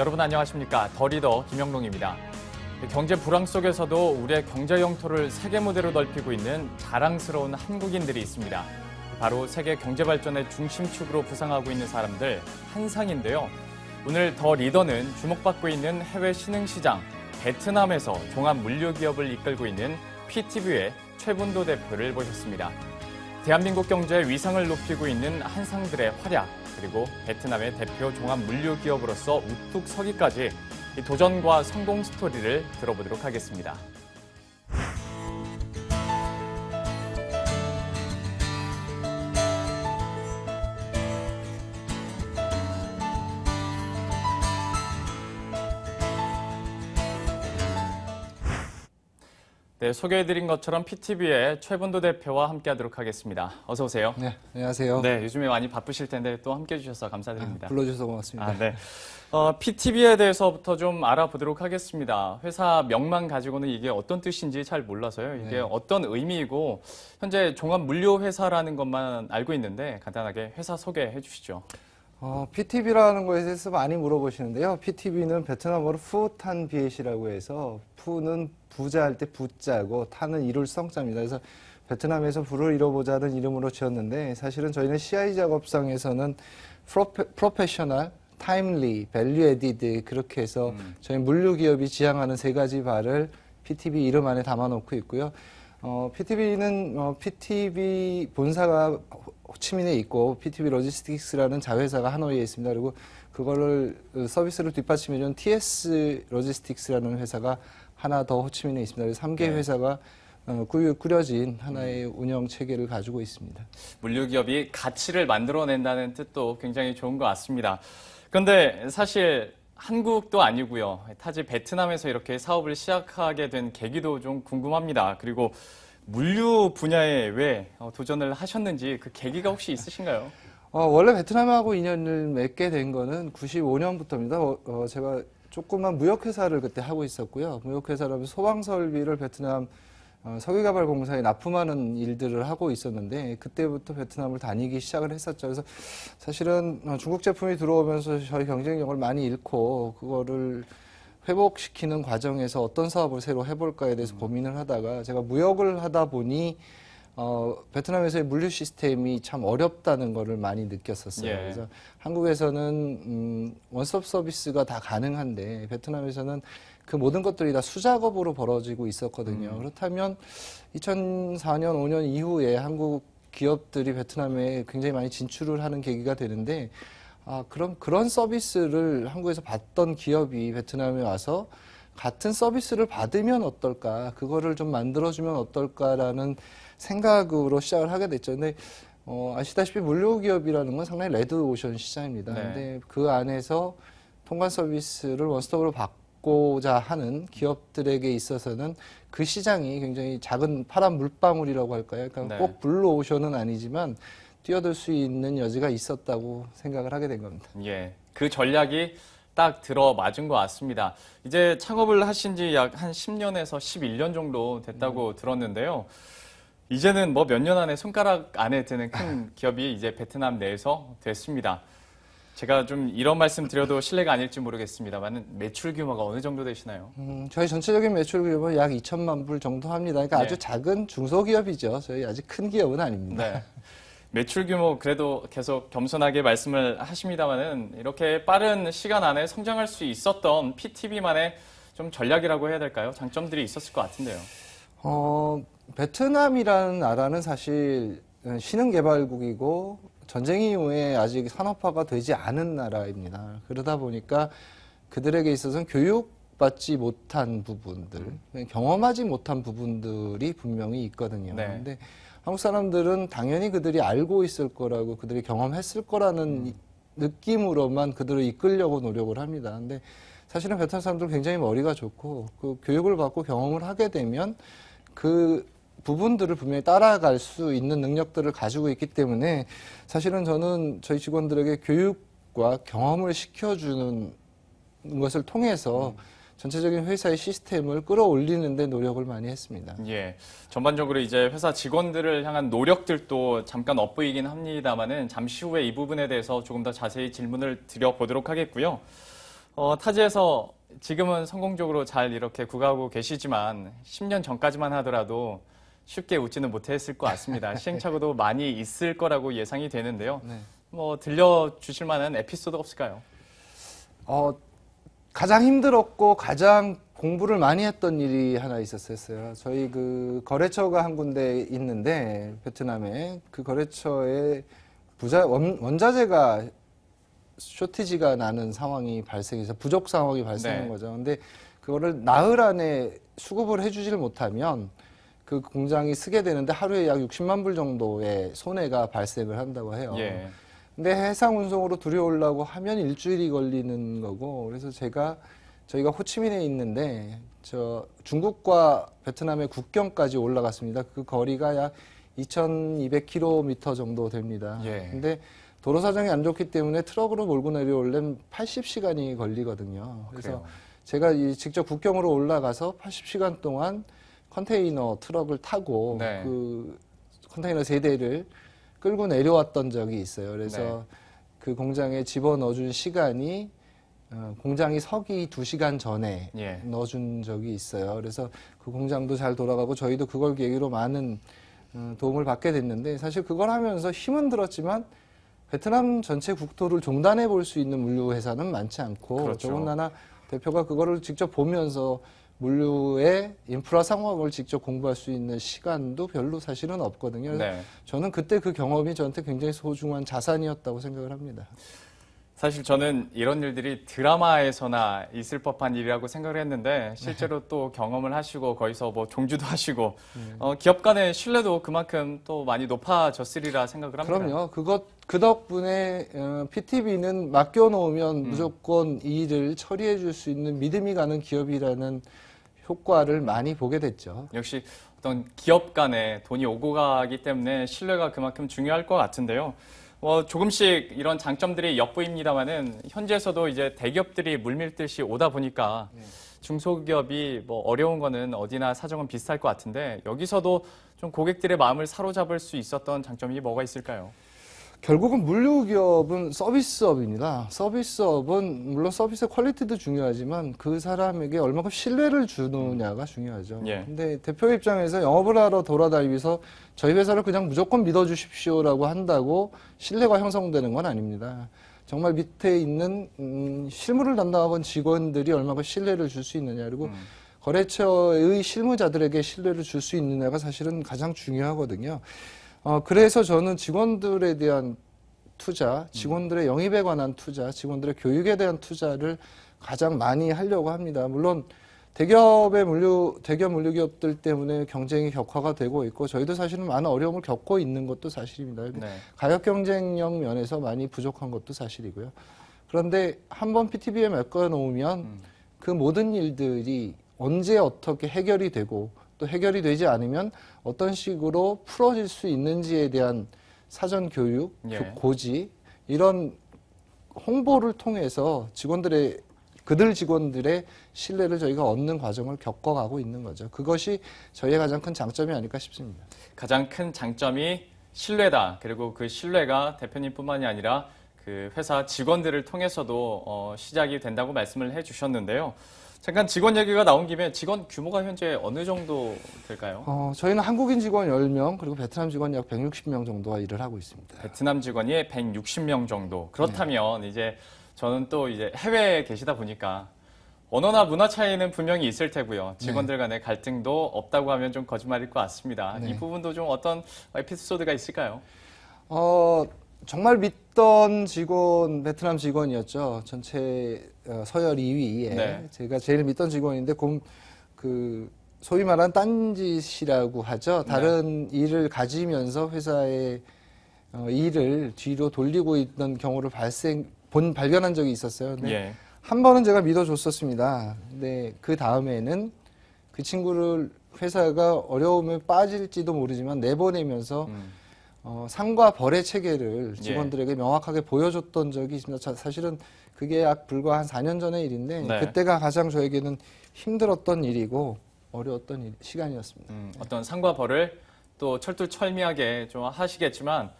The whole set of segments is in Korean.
여러분 안녕하십니까. 더리더 김영롱입니다. 경제 불황 속에서도 우리의 경제 영토를 세계 무대로 넓히고 있는 자랑스러운 한국인들이 있습니다. 바로 세계 경제 발전의 중심축으로 부상하고 있는 사람들 한상인데요. 오늘 더 리더는 주목받고 있는 해외 신흥 시장 베트남에서 종합 물류 기업을 이끌고 있는 PTV의 최분도 대표를 모셨습니다. 대한민국 경제의 위상을 높이고 있는 한상들의 활약 그리고 베트남의 대표 종합 물류 기업으로서 우뚝 서기까지 이 도전과 성공 스토리를 들어보도록 하겠습니다. 네, 소개해드린 것처럼 PTV의 최분도 대표와 함께하도록 하겠습니다. 어서 오세요. 네, 안녕하세요. 네, 요즘에 많이 바쁘실 텐데 또 함께해 주셔서 감사드립니다. 아, 불러주셔서 고맙습니다. 아, 네. 어, PTV에 대해서부터 좀 알아보도록 하겠습니다. 회사 명만 가지고는 이게 어떤 뜻인지 잘 몰라서요. 이게 네. 어떤 의미이고 현재 종합 물류 회사라는 것만 알고 있는데 간단하게 회사 소개해 주시죠. 어, PTB라는 거에 대해서 많이 물어보시는데요. PTB는 베트남어로 푸탄 비엣이라고 해서 푸는 부자 할 때 부자고 탄은 이룰 성자입니다. 그래서 베트남에서 불을 이뤄보자는 이름으로 지었는데 사실은 저희는 CI 작업상에서는 프로페, 프로페셔널, 타임리, 밸류 에디드 그렇게 해서 음. 저희 물류 기업이 지향하는 세 가지 발을 PTB 이름 안에 담아놓고 있고요. 어, PTB는 어, PTB 본사가 호치민에 있고 PTB 로지스틱스라는 자회사가 하노이에 있습니다. 그리고 그거를 어, 서비스를 뒷받침해준 TS 로지스틱스라는 회사가 하나 더 호치민에 있습니다. 3개 네. 회사가 어, 꾸려진 하나의 음. 운영 체계를 가지고 있습니다. 물류기업이 가치를 만들어낸다는 뜻도 굉장히 좋은 것 같습니다. 그런데 사실 한국도 아니고요. 타지 베트남에서 이렇게 사업을 시작하게 된 계기도 좀 궁금합니다. 그리고 물류 분야에 왜 어, 도전을 하셨는지 그 계기가 혹시 있으신가요? 어, 원래 베트남하고 인연을 맺게 된 거는 95년부터입니다. 어, 어, 제가 조금만 무역회사를 그때 하고 있었고요. 무역회사라면 소방설비를 베트남 어, 석유개발공사에 납품하는 일들을 하고 있었는데 그때부터 베트남을 다니기 시작을 했었죠. 그래서 사실은 어, 중국 제품이 들어오면서 저희 경쟁력을 많이 잃고 그거를 회복시키는 과정에서 어떤 사업을 새로 해볼까에 대해서 음. 고민을 하다가 제가 무역을 하다 보니 어, 베트남에서의 물류 시스템이 참 어렵다는 것을 많이 느꼈었어요. 예. 그래서 한국에서는 음, 원스톱 서비스가 다 가능한데 베트남에서는 그 모든 것들이 다 수작업으로 벌어지고 있었거든요. 음. 그렇다면 2004년, 5년 이후에 한국 기업들이 베트남에 굉장히 많이 진출을 하는 계기가 되는데 아, 그럼 그런 서비스를 한국에서 받던 기업이 베트남에 와서 같은 서비스를 받으면 어떨까, 그거를 좀 만들어주면 어떨까라는 생각으로 시작을 하게 됐죠. 근데 어, 아시다시피 물류 기업이라는 건 상당히 레드 오션 시장입니다. 네. 근데 그 안에서 통관 서비스를 원스톱으로 받고 갖고자 하는 기업들에게 있어서는 그 시장이 굉장히 작은 파란 물방울이라고 할까요? 그러니까 네. 꼭 블루오션은 아니지만 뛰어들 수 있는 여지가 있었다고 생각을 하게 된 겁니다. 예. 그 전략이 딱 들어맞은 것 같습니다. 이제 창업을 하신 지 약 한 10년에서 11년 정도 됐다고 음. 들었는데요. 이제는 뭐 몇 년 안에 손가락 안에 드는 큰 기업이 이제 베트남 내에서 됐습니다. 제가 좀 이런 말씀 드려도 실례가 아닐지 모르겠습니다만 매출 규모가 어느 정도 되시나요? 음, 저희 전체적인 매출 규모 약 2천만 불 정도 합니다. 그러니까 네. 아주 작은 중소기업이죠. 저희 아직 큰 기업은 아닙니다. 네. 매출 규모 그래도 계속 겸손하게 말씀을 하십니다만은 이렇게 빠른 시간 안에 성장할 수 있었던 p t v 만의좀 전략이라고 해야 될까요? 장점들이 있었을 것 같은데요. 어, 베트남이라는 나라는 사실 어, 신흥 개발국이고 전쟁 이후에 아직 산업화가 되지 않은 나라입니다. 그러다 보니까 그들에게 있어서는 교육받지 못한 부분들, 음. 경험하지 못한 부분들이 분명히 있거든요. 네. 근데 한국 사람들은 당연히 그들이 알고 있을 거라고 그들이 경험했을 거라는 음. 느낌으로만 그들을 이끌려고 노력을 합니다. 근데 사실은 베트남 사람들 은 굉장히 머리가 좋고 그 교육을 받고 경험을 하게 되면 그 부분들을 분명히 따라갈 수 있는 능력들을 가지고 있기 때문에 사실은 저는 저희 직원들에게 교육과 경험을 시켜주는 것을 통해서 음. 전체적인 회사의 시스템을 끌어올리는데 노력을 많이 했습니다. 예, 전반적으로 이제 회사 직원들을 향한 노력들도 잠깐 업보이긴 합니다만은 잠시 후에 이 부분에 대해서 조금 더 자세히 질문을 드려보도록 하겠고요. 어, 타지에서 지금은 성공적으로 잘 이렇게 구가하고 계시지만 10년 전까지만 하더라도 쉽게 웃지는 못했을 것 같습니다. 시행착오도 많이 있을 거라고 예상이 되는데요. 네. 뭐 들려주실 만한 에피소드 없을까요? 어, 가장 힘들었고 가장 공부를 많이 했던 일이 하나 있었어요. 저희 그 거래처가 한 군데 있는데 베트남에 그 거래처에 부자 원, 원자재가 쇼티지가 나는 상황이 발생해서 부족 상황이 발생한 네. 거죠. 근데 그거를 나흘 안에 수급을 해주질 못하면 그 공장이 쓰게 되는데 하루에 약 60만 불 정도의 손해가 발생을 한다고 해요. 예. 근데 해상 운송으로 들여오려고 하면 일주일이 걸리는 거고 그래서 제가 저희가 호치민에 있는데 저 중국과 베트남의 국경까지 올라갔습니다. 그 거리가 약 2,200km 정도 됩니다. 예. 근데 도로 사정이 안 좋기 때문에 트럭으로 몰고 내려올려면 80시간이 걸리거든요. 그래서 그래요. 제가 이 직접 국경으로 올라가서 80시간 동안 컨테이너 트럭을 타고 네. 그 컨테이너 세 대를 끌고 내려왔던 적이 있어요. 그래서 네. 그 공장에 집어넣어준 시간이 어, 공장이 서기 두시간 전에 예. 넣어준 적이 있어요. 그래서 그 공장도 잘 돌아가고 저희도 그걸 계기로 많은 어, 도움을 받게 됐는데 사실 그걸 하면서 힘은 들었지만 베트남 전체 국토를 종단해 볼 수 있는 물류 회사는 많지 않고 그렇죠. 더군다나 대표가 그거를 직접 보면서 물류의 인프라 상업을 직접 공부할 수 있는 시간도 별로 사실은 없거든요. 네. 저는 그때 그 경험이 저한테 굉장히 소중한 자산이었다고 생각을 합니다. 사실 저는 이런 일들이 드라마에서나 있을 법한 일이라고 생각을 했는데 실제로 네. 또 경험을 하시고 거기서 뭐 종주도 하시고 음. 어, 기업 간의 신뢰도 그만큼 또 많이 높아졌으리라 생각을 합니다. 그럼요. 그것 그 덕분에 어, PTV는 맡겨놓으면 음. 무조건 일을 처리해 줄 수 있는 믿음이 가는 기업이라는 효과를 많이 보게 됐죠. 역시 어떤 기업 간에 돈이 오고 가기 때문에 신뢰가 그만큼 중요할 것 같은데요. 뭐 조금씩 이런 장점들이 엿보입니다만은 현재에서도 이제 대기업들이 물밀듯이 오다 보니까 네. 중소기업이 뭐 어려운 거는 어디나 사정은 비슷할 것 같은데 여기서도 좀 고객들의 마음을 사로잡을 수 있었던 장점이 뭐가 있을까요? 결국은 물류기업은 서비스업입니다. 서비스업은 물론 서비스의 퀄리티도 중요하지만 그 사람에게 얼마큼 신뢰를 주느냐가 중요하죠. 예. 근데 대표 입장에서 영업을 하러 돌아다니면서 저희 회사를 그냥 무조건 믿어주십시오라고 한다고 신뢰가 형성되는 건 아닙니다. 정말 밑에 있는 음, 실무를 담당하는 직원들이 얼마큼 신뢰를 줄 수 있느냐 그리고 음. 거래처의 실무자들에게 신뢰를 줄 수 있느냐가 사실은 가장 중요하거든요. 어, 그래서 저는 직원들에 대한 투자, 직원들의 영입에 관한 투자, 직원들의 교육에 대한 투자를 가장 많이 하려고 합니다. 물론 대기업의 물류, 대기업 물류기업들 때문에 경쟁이 격화가 되고 있고 저희도 사실은 많은 어려움을 겪고 있는 것도 사실입니다. 네. 가격 경쟁력 면에서 많이 부족한 것도 사실이고요. 그런데 한 번 PTB에 맡겨놓으면 음. 그 모든 일들이 언제 어떻게 해결이 되고 또 해결이 되지 않으면 어떤 식으로 풀어질 수 있는지에 대한 사전 교육, 예. 고지 이런 홍보를 통해서 직원들의 그들 직원들의 신뢰를 저희가 얻는 과정을 겪어가고 있는 거죠. 그것이 저희의 가장 큰 장점이 아닐까 싶습니다. 가장 큰 장점이 신뢰다. 그리고 그 신뢰가 대표님뿐만이 아니라 그 회사 직원들을 통해서도 어, 시작이 된다고 말씀을 해주셨는데요. 잠깐 직원 얘기가 나온 김에 직원 규모가 현재 어느 정도 될까요? 어, 저희는 한국인 직원 10명, 그리고 베트남 직원 약 160명 정도와 일을 하고 있습니다. 베트남 직원이 160명 정도. 그렇다면 네. 이제 저는 또 이제 해외에 계시다 보니까 언어나 문화 차이는 분명히 있을 테고요. 네. 직원들 간의 갈등도 없다고 하면 좀 거짓말일 것 같습니다. 네. 이 부분도 좀 어떤 에피소드가 있을까요? 어, 정말 믿던 직원 베트남 직원이었죠. 전체 어, 서열 2위에 네. 제가 제일 믿던 직원인데 그 소위 말한 딴짓이라고 하죠. 네. 다른 네. 일을 가지면서 회사의 어, 일을 뒤로 돌리고 있던 경우를 발생 본 발견한 적이 있었어요. 근데 예. 한 번은 제가 믿어줬었습니다. 근데 그 다음에는 그 친구를 회사가 어려움에 빠질지도 모르지만 내보내면서 음. 어, 상과 벌의 체계를 예. 직원들에게 예. 명확하게 보여줬던 적이 있습니다. 사실은 그게 약 불과 한 4년 전의 일인데 네. 그때가 가장 저에게는 힘들었던 일이고 어려웠던 일, 시간이었습니다. 음, 어떤 상과 벌을 또 철두철미하게 좀 하시겠지만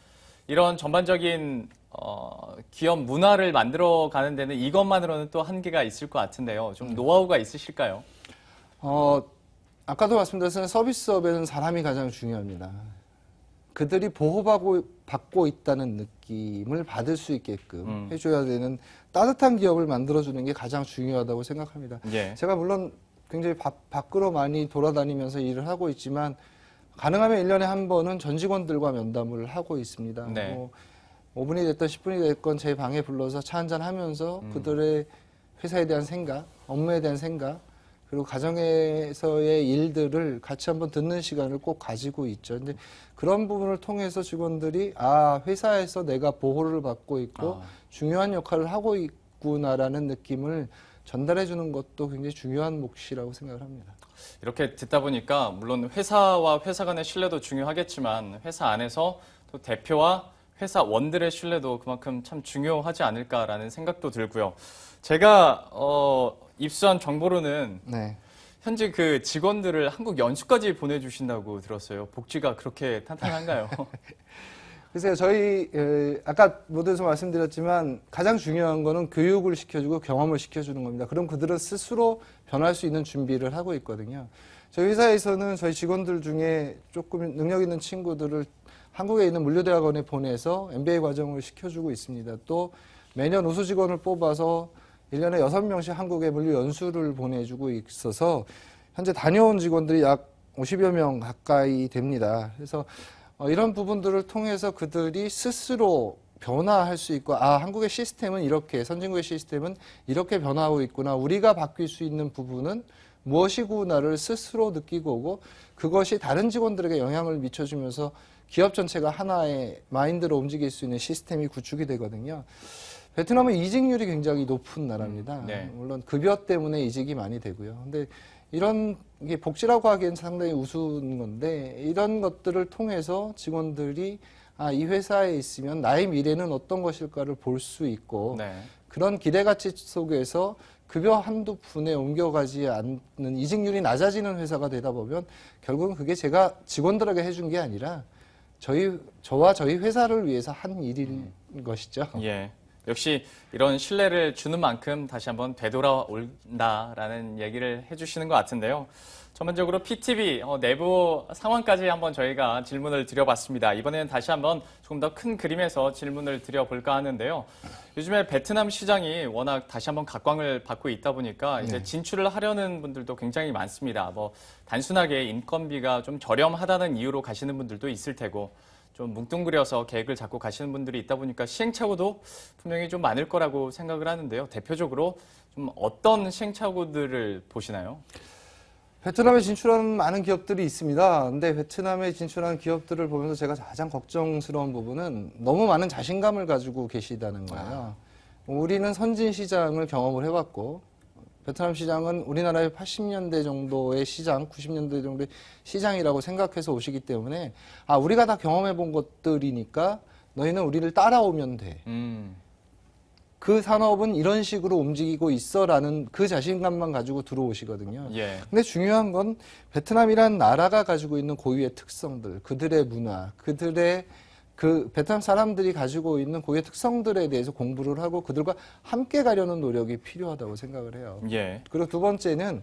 이런 전반적인 어, 기업 문화를 만들어 가는 데는 이것만으로는 또 한계가 있을 것 같은데요. 좀 음. 노하우가 있으실까요? 어, 아까도 말씀드렸으나 서비스업에는 사람이 가장 중요합니다. 그들이 보호받고 받고 있다는 느낌을 받을 수 있게끔 음. 해줘야 되는 따뜻한 기업을 만들어주는 게 가장 중요하다고 생각합니다. 예. 제가 물론 굉장히 바, 밖으로 많이 돌아다니면서 일을 하고 있지만 가능하면 1년에 한 번은 전 직원들과 면담을 하고 있습니다. 네. 뭐 5분이 됐든 10분이 됐건 제 방에 불러서 차 한 잔 하면서 음. 그들의 회사에 대한 생각, 업무에 대한 생각, 그리고 가정에서의 일들을 같이 한번 듣는 시간을 꼭 가지고 있죠. 근데 그런 부분을 통해서 직원들이 아 회사에서 내가 보호를 받고 있고 아. 중요한 역할을 하고 있구나라는 느낌을 전달해 주는 것도 굉장히 중요한 몫이라고 생각을 합니다. 이렇게 듣다 보니까 물론 회사와 회사 간의 신뢰도 중요하겠지만 회사 안에서 또 대표와 회사원들의 신뢰도 그만큼 참 중요하지 않을까라는 생각도 들고요. 제가 어, 입수한 정보로는 네. 현재 그 직원들을 한국 연수까지 보내주신다고 들었어요. 복지가 그렇게 탄탄한가요? 글쎄요, 저희 아까 모두에서 말씀드렸지만 가장 중요한 거는 교육을 시켜주고 경험을 시켜주는 겁니다. 그럼 그들은 스스로 변할 수 있는 준비를 하고 있거든요. 저희 회사에서는 저희 직원들 중에 조금 능력 있는 친구들을 한국에 있는 물류대학원에 보내서 MBA 과정을 시켜주고 있습니다. 또 매년 우수 직원을 뽑아서 1년에 6명씩 한국에 물류 연수를 보내주고 있어서 현재 다녀온 직원들이 약 50여 명 가까이 됩니다. 그래서 어, 이런 부분들을 통해서 그들이 스스로 변화할 수 있고 아 한국의 시스템은 이렇게 선진국의 시스템은 이렇게 변화하고 있구나 우리가 바뀔 수 있는 부분은 무엇이구나를 스스로 느끼고 오고 그것이 다른 직원들에게 영향을 미쳐주면서 기업 전체가 하나의 마인드로 움직일 수 있는 시스템이 구축이 되거든요. 베트남은 이직률이 굉장히 높은 나라입니다. 음, 네. 물론 급여 때문에 이직이 많이 되고요. 근데 이런 게 복지라고 하기엔 상당히 우스운 건데 이런 것들을 통해서 직원들이 아, 이 회사에 있으면 나의 미래는 어떤 것일까를 볼 수 있고 네. 그런 기대 가치 속에서 급여 한두 푼에 옮겨가지 않는 이직률이 낮아지는 회사가 되다 보면 결국은 그게 제가 직원들에게 해준 게 아니라 저희 저와 저희 회사를 위해서 한 일인 음. 것이죠. 예. 역시 이런 신뢰를 주는 만큼 다시 한번 되돌아온다라는 얘기를 해주시는 것 같은데요. 전반적으로 PTV 어, 내부 상황까지 한번 저희가 질문을 드려봤습니다. 이번에는 다시 한번 조금 더 큰 그림에서 질문을 드려볼까 하는데요. 요즘에 베트남 시장이 워낙 다시 한번 각광을 받고 있다 보니까 이제 네. 진출을 하려는 분들도 굉장히 많습니다. 뭐 단순하게 인건비가 좀 저렴하다는 이유로 가시는 분들도 있을 테고 좀 뭉뚱그려서 계획을 잡고 가시는 분들이 있다 보니까 시행착오도 분명히 좀 많을 거라고 생각을 하는데요. 대표적으로 좀 어떤 시행착오들을 보시나요? 베트남에 진출한 많은 기업들이 있습니다. 근데 베트남에 진출한 기업들을 보면서 제가 가장 걱정스러운 부분은 너무 많은 자신감을 가지고 계시다는 거예요. 아. 우리는 선진 시장을 경험을 해봤고 베트남 시장은 우리나라의 80년대 정도의 시장, 90년대 정도의 시장이라고 생각해서 오시기 때문에 아 우리가 다 경험해 본 것들이니까 너희는 우리를 따라오면 돼. 음. 그 산업은 이런 식으로 움직이고 있어라는 그 자신감만 가지고 들어오시거든요. 예. 근데 중요한 건 베트남이란 나라가 가지고 있는 고유의 특성들, 그들의 문화, 그들의 그 베트남 사람들이 가지고 있는 고유의 특성들에 대해서 공부를 하고 그들과 함께 가려는 노력이 필요하다고 생각을 해요. 예. 그리고 두 번째는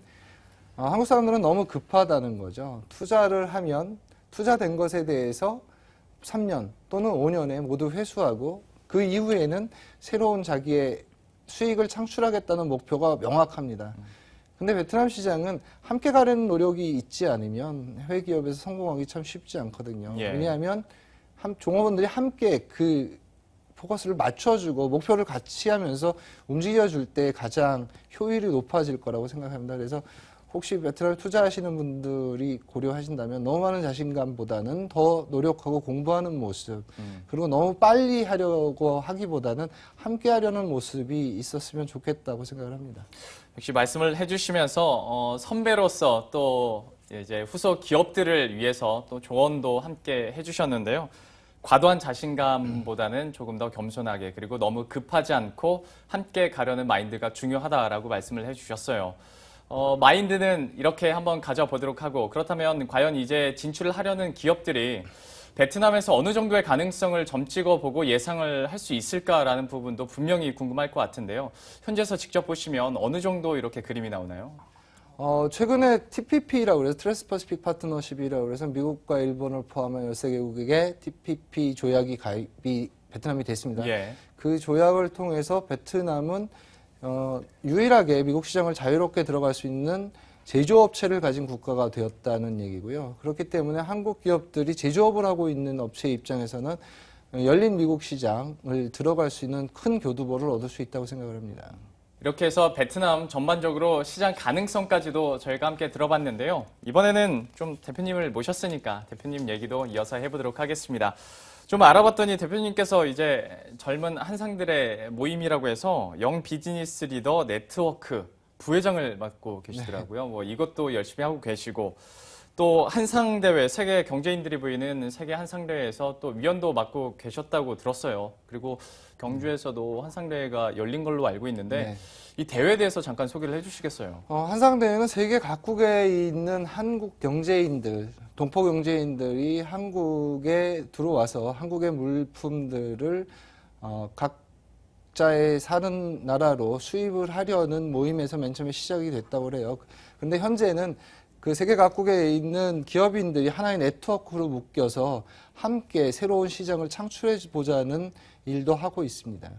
어, 한국 사람들은 너무 급하다는 거죠. 투자를 하면 투자된 것에 대해서 3년 또는 5년에 모두 회수하고 그 이후에는 새로운 자기의 수익을 창출하겠다는 목표가 명확합니다. 근데 베트남 시장은 함께 가려는 노력이 있지 않으면 해외 기업에서 성공하기 참 쉽지 않거든요. 예. 왜냐하면 종업원들이 함께 그 포커스를 맞춰주고 목표를 같이 하면서 움직여줄 때 가장 효율이 높아질 거라고 생각합니다. 그래서 혹시 베트남 투자하시는 분들이 고려하신다면 너무 많은 자신감보다는 더 노력하고 공부하는 모습 음. 그리고 너무 빨리 하려고 하기보다는 함께 하려는 모습이 있었으면 좋겠다고 생각을 합니다. 역시 말씀을 해주시면서 어, 선배로서 또 예, 이제 후속 기업들을 위해서 또 조언도 함께 해주셨는데요. 과도한 자신감보다는 조금 더 겸손하게 그리고 너무 급하지 않고 함께 가려는 마인드가 중요하다라고 말씀을 해주셨어요. 어, 마인드는 이렇게 한번 가져보도록 하고 그렇다면 과연 이제 진출을 하려는 기업들이 베트남에서 어느 정도의 가능성을 점찍어 보고 예상을 할 수 있을까라는 부분도 분명히 궁금할 것 같은데요. 현재서 직접 보시면 어느 정도 이렇게 그림이 나오나요? 어, 최근에 TPP라고 그래서 트랜스퍼시픽 파트너십이라고 그래서 미국과 일본을 포함한 13개국에게 TPP 조약이 가입이 베트남이 됐습니다. 예. 그 조약을 통해서 베트남은 어, 유일하게 미국 시장을 자유롭게 들어갈 수 있는 제조업체를 가진 국가가 되었다는 얘기고요. 그렇기 때문에 한국 기업들이 제조업을 하고 있는 업체 입장에서는 열린 미국 시장을 들어갈 수 있는 큰 교두보를 얻을 수 있다고 생각을 합니다. 이렇게 해서 베트남 전반적으로 시장 가능성까지도 저희가 함께 들어봤는데요. 이번에는 좀 대표님을 모셨으니까 대표님 얘기도 이어서 해보도록 하겠습니다. 좀 알아봤더니 대표님께서 이제 젊은 한상들의 모임이라고 해서 영 비즈니스 리더 네트워크 부회장을 맡고 네. 계시더라고요. 뭐 이것도 열심히 하고 계시고 또 한상대회 세계 경제인들이 보이는 세계 한상대회에서 또 위원도 맡고 계셨다고 들었어요. 그리고 경주에서도 한상대회가 열린 걸로 알고 있는데 네. 이 대회에 대해서 잠깐 소개를 해주시겠어요? 어, 한상대회는 세계 각국에 있는 한국 경제인들, 동포 경제인들이 한국에 들어와서 한국의 물품들을 어, 각자의 사는 나라로 수입을 하려는 모임에서 맨 처음에 시작이 됐다고 해요. 근데 현재는 그 세계 각국에 있는 기업인들이 하나의 네트워크로 묶여서 함께 새로운 시장을 창출해 보자는 일도 하고 있습니다.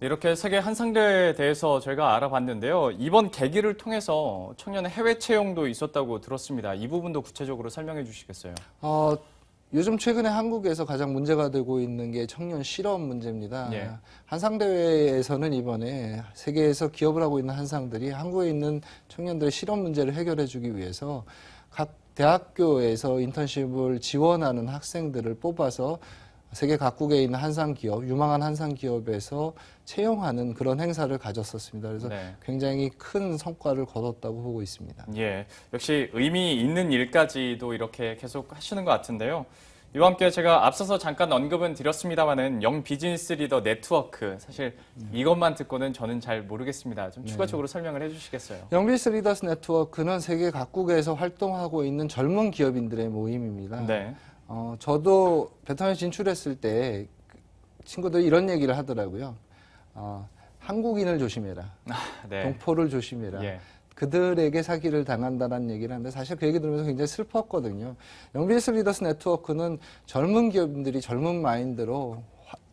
이렇게 세계 한상대에 대해서 제가 알아봤는데요. 이번 계기를 통해서 청년의 해외 채용도 있었다고 들었습니다. 이 부분도 구체적으로 설명해 주시겠어요? 어, 요즘 최근에 한국에서 가장 문제가 되고 있는 게 청년 실업 문제입니다. 예. 한상 대회에서는 이번에 세계에서 기업을 하고 있는 한상들이 한국에 있는 청년들의 실업 문제를 해결해 주기 위해서 각 대학교에서 인턴십을 지원하는 학생들을 뽑아서 세계 각국에 있는 한상 기업, 유망한 한상 기업에서 채용하는 그런 행사를 가졌었습니다. 그래서 네. 굉장히 큰 성과를 거뒀다고 보고 있습니다. 예. 역시 의미 있는 일까지도 이렇게 계속 하시는 것 같은데요. 이와 함께 제가 앞서서 잠깐 언급은 드렸습니다만은 영 비즈니스 리더 네트워크 사실 네. 이것만 듣고는 저는 잘 모르겠습니다. 좀 네. 추가적으로 네. 설명을 해주시겠어요? 영 비즈니스 리더스 네트워크는 세계 각국에서 활동하고 있는 젊은 기업인들의 모임입니다. 네. 어, 저도 베트남에 진출했을 때 친구들이 이런 얘기를 하더라고요. 어, 한국인을 조심해라. 아, 네. 동포를 조심해라. 예. 그들에게 사기를 당한다는 얘기를 하는데 사실 그 얘기 들으면서 굉장히 슬펐거든요. 영비스 리더스 네트워크는 젊은 기업인들이 젊은 마인드로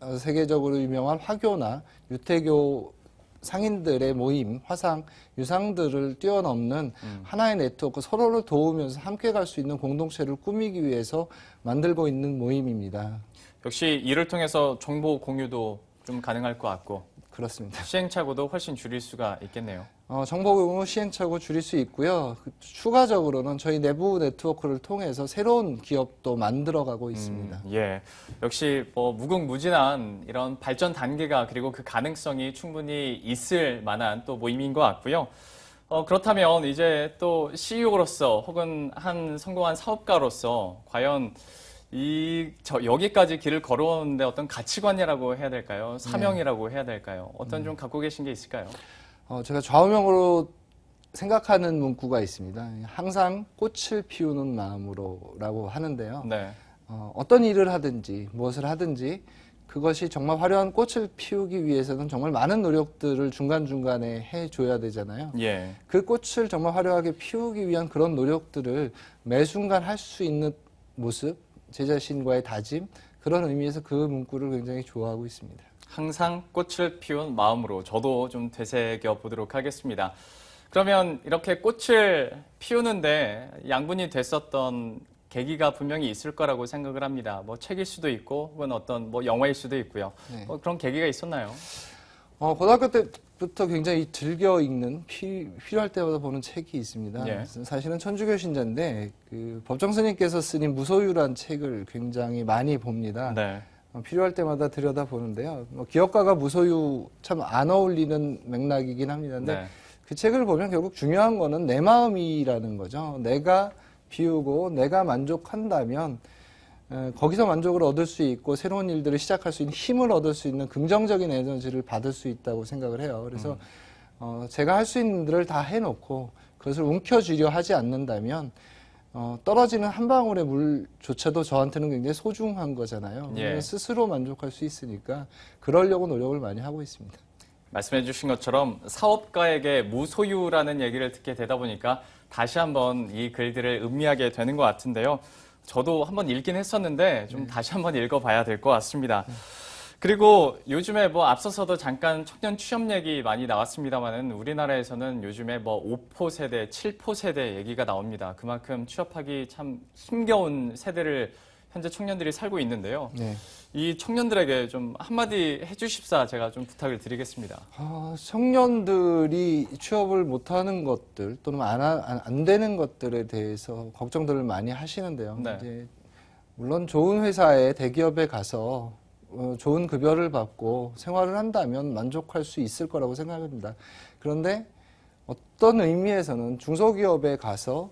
어, 세계적으로 유명한 화교나 유태교 상인들의 모임, 화상, 유상들을 뛰어넘는 음. 하나의 네트워크 서로를 도우면서 함께 갈 수 있는 공동체를 꾸미기 위해서 만들고 있는 모임입니다. 역시 이를 통해서 정보 공유도 좀 가능할 것 같고 그렇습니다. 시행착오도 훨씬 줄일 수가 있겠네요. 어, 정보 의무 시행착오 줄일 수 있고요. 그 추가적으로는 저희 내부 네트워크를 통해서 새로운 기업도 만들어가고 음, 있습니다. 음, 예, 역시 뭐 무궁무진한 이런 발전 단계가 그리고 그 가능성이 충분히 있을 만한 또 모임인 것 같고요. 어, 그렇다면 이제 또 CEO로서 혹은 한 성공한 사업가로서 과연 이 저 여기까지 길을 걸어오는데 어떤 가치관이라고 해야 될까요? 사명이라고 네. 해야 될까요? 어떤 음. 좀 갖고 계신 게 있을까요? 어, 제가 좌우명으로 생각하는 문구가 있습니다. 항상 꽃을 피우는 마음으로라고 하는데요. 네. 어, 어떤 일을 하든지 무엇을 하든지 그것이 정말 화려한 꽃을 피우기 위해서는 정말 많은 노력들을 중간중간에 해줘야 되잖아요. 예. 그 꽃을 정말 화려하게 피우기 위한 그런 노력들을 매 순간 할 수 있는 모습, 제 자신과의 다짐, 그런 의미에서 그 문구를 굉장히 좋아하고 있습니다. 항상 꽃을 피운 마음으로 저도 좀 되새겨 보도록 하겠습니다. 그러면 이렇게 꽃을 피우는데 양분이 됐었던 계기가 분명히 있을 거라고 생각을 합니다. 뭐 책일 수도 있고, 혹은 어떤 뭐 영화일 수도 있고요. 네. 뭐 그런 계기가 있었나요? 어, 고등학교 때부터 굉장히 즐겨 읽는 피, 필요할 때마다 보는 책이 있습니다. 예. 사실은 천주교 신자인데 그 법정 스님께서 쓰신 무소유란 책을 굉장히 많이 봅니다. 네. 어, 필요할 때마다 들여다보는데요. 뭐 기업가가 무소유 참 안 어울리는 맥락이긴 합니다. 근데 네. 그 책을 보면 결국 중요한 거는 내 마음이라는 거죠. 내가 비우고 내가 만족한다면 거기서 만족을 얻을 수 있고 새로운 일들을 시작할 수 있는 힘을 얻을 수 있는 긍정적인 에너지를 받을 수 있다고 생각을 해요. 그래서 음. 어, 제가 할 수 있는 일을 다 해놓고 그것을 움켜쥐려 하지 않는다면 어, 떨어지는 한 방울의 물조차도 저한테는 굉장히 소중한 거잖아요. 예. 스스로 만족할 수 있으니까 그러려고 노력을 많이 하고 있습니다. 말씀해 주신 것처럼 사업가에게 무소유라는 얘기를 듣게 되다 보니까 다시 한번 이 글들을 음미하게 되는 것 같은데요. 저도 한번 읽긴 했었는데 좀 네. 다시 한번 읽어봐야 될 것 같습니다. 네. 그리고 요즘에 뭐 앞서서도 잠깐 청년 취업 얘기 많이 나왔습니다만은 우리나라에서는 요즘에 뭐 5포 세대, 7포 세대 얘기가 나옵니다. 그만큼 취업하기 참 힘겨운 세대를 현재 청년들이 살고 있는데요. 네. 이 청년들에게 좀 한마디 해주십사 제가 좀 부탁을 드리겠습니다. 아, 청년들이 취업을 못하는 것들 또는 안, 안, 안 되는 것들에 대해서 걱정들을 많이 하시는데요. 네. 물론 좋은 회사에 대기업에 가서 어, 좋은 급여를 받고 생활을 한다면 만족할 수 있을 거라고 생각합니다. 그런데 어떤 의미에서는 중소기업에 가서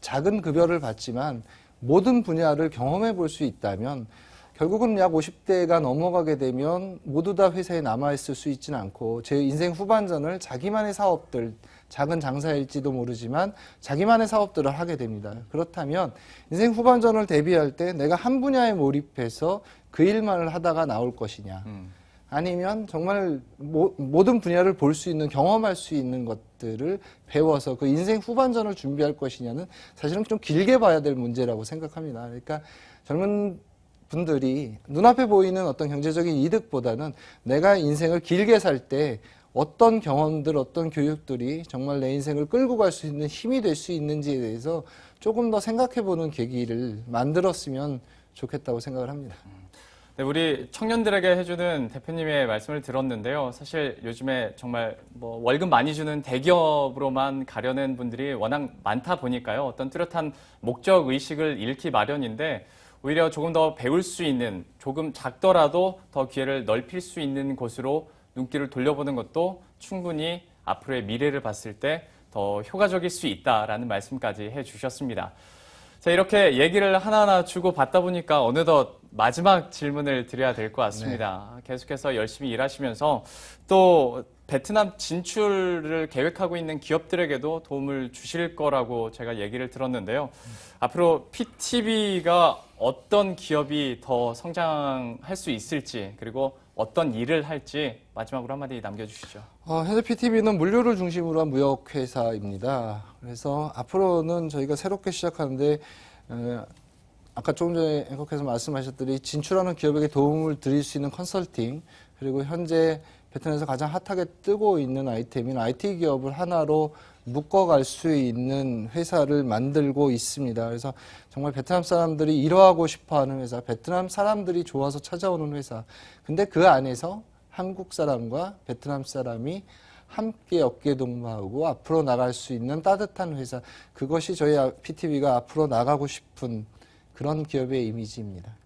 작은 급여를 받지만 모든 분야를 경험해 볼 수 있다면 결국은 약 50대가 넘어가게 되면 모두 다 회사에 남아있을 수 있지는 않고 제 인생 후반전을 자기만의 사업들, 작은 장사일지도 모르지만 자기만의 사업들을 하게 됩니다. 그렇다면 인생 후반전을 대비할 때 내가 한 분야에 몰입해서 그 일만을 하다가 나올 것이냐. 음. 아니면 정말 모, 모든 분야를 볼 수 있는 경험할 수 있는 것들을 배워서 그 인생 후반전을 준비할 것이냐는 사실은 좀 길게 봐야 될 문제라고 생각합니다. 그러니까 젊은 분들이 눈앞에 보이는 어떤 경제적인 이득보다는 내가 인생을 길게 살때 어떤 경험들, 어떤 교육들이 정말 내 인생을 끌고 갈 수 있는 힘이 될 수 있는지에 대해서 조금 더 생각해보는 계기를 만들었으면 좋겠다고 생각을 합니다. 네, 우리 청년들에게 해주는 대표님의 말씀을 들었는데요. 사실 요즘에 정말 뭐 월급 많이 주는 대기업으로만 가려는 분들이 워낙 많다 보니까요. 어떤 뚜렷한 목적 의식을 잃기 마련인데 오히려 조금 더 배울 수 있는 조금 작더라도 더 기회를 넓힐 수 있는 곳으로 눈길을 돌려보는 것도 충분히 앞으로의 미래를 봤을 때 더 효과적일 수 있다라는 말씀까지 해주셨습니다. 자, 이렇게 얘기를 하나하나 주고 받다 보니까 어느덧 마지막 질문을 드려야 될 것 같습니다. 네. 계속해서 열심히 일하시면서 또 베트남 진출을 계획하고 있는 기업들에게도 도움을 주실 거라고 제가 얘기를 들었는데요. 음. 앞으로 PTV가 어떤 기업이 더 성장할 수 있을지 그리고 어떤 일을 할지 마지막으로 한마디 남겨주시죠. 어, 헤드피TV는 물류를 중심으로 한 무역회사입니다. 그래서 앞으로는 저희가 새롭게 시작하는데 에, 어, 아까 조금 전에 앵커께서 말씀하셨듯이 진출하는 기업에게 도움을 드릴 수 있는 컨설팅 그리고 현재 베트남에서 가장 핫하게 뜨고 있는 아이템인 IT 기업을 하나로 묶어갈 수 있는 회사를 만들고 있습니다. 그래서 정말 베트남 사람들이 일어하고 싶어 하는 회사, 베트남 사람들이 좋아서 찾아오는 회사. 근데 그 안에서 한국 사람과 베트남 사람이 함께 어깨 동무하고 앞으로 나갈 수 있는 따뜻한 회사. 그것이 저희 PTV가 아, 앞으로 나가고 싶은 그런 기업의 이미지입니다.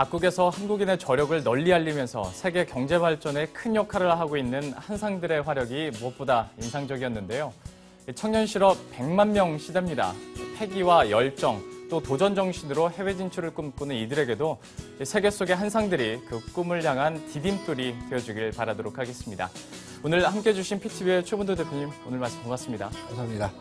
각국에서 한국인의 저력을 널리 알리면서 세계 경제 발전에 큰 역할을 하고 있는 한상들의 화력이 무엇보다 인상적이었는데요. 청년 실업 100만 명 시대입니다. 패기와 열정, 또 도전 정신으로 해외 진출을 꿈꾸는 이들에게도 세계 속의 한상들이 그 꿈을 향한 디딤돌이 되어주길 바라도록 하겠습니다. 오늘 함께 해주신 PTV의 최문도 대표님, 오늘 말씀 고맙습니다. 감사합니다.